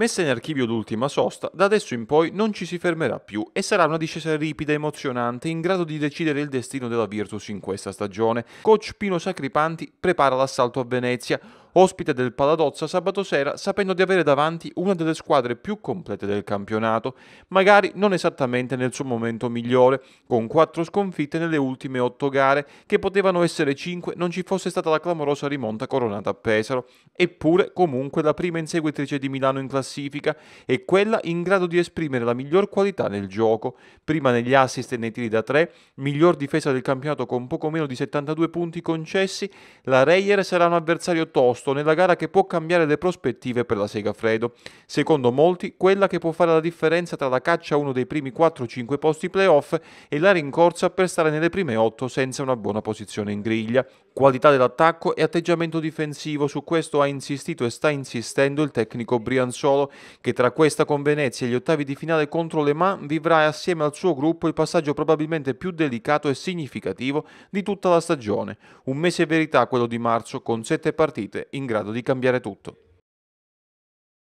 Messa in archivio l'ultima sosta, da adesso in poi non ci si fermerà più e sarà una discesa ripida e emozionante in grado di decidere il destino della Virtus in questa stagione. Coach Pino Sacripanti prepara l'assalto a Venezia, ospite del Paladozza sabato sera sapendo di avere davanti una delle squadre più complete del campionato, magari non esattamente nel suo momento migliore, con quattro sconfitte nelle ultime otto gare, che potevano essere cinque non ci fosse stata la clamorosa rimonta coronata a Pesaro, eppure comunque la prima inseguitrice di Milano in classifica e quella in grado di esprimere la miglior qualità nel gioco, prima negli assist e nei tiri da tre, miglior difesa del campionato con poco meno di 72 punti concessi, la Reyer sarà un avversario tosto posto nella gara che può cambiare le prospettive per la Sega Fredo. Secondo molti, quella che può fare la differenza tra la caccia a uno dei primi 4-5 posti playoff e la rincorsa per stare nelle prime 8 senza una buona posizione in griglia. Qualità dell'attacco e atteggiamento difensivo, su questo ha insistito e sta insistendo il tecnico Brianzolo, che tra questa con Venezia e gli ottavi di finale contro Le Mans vivrà assieme al suo gruppo il passaggio probabilmente più delicato e significativo di tutta la stagione. Un mese verità quello di marzo con 7 partite in grado di cambiare tutto.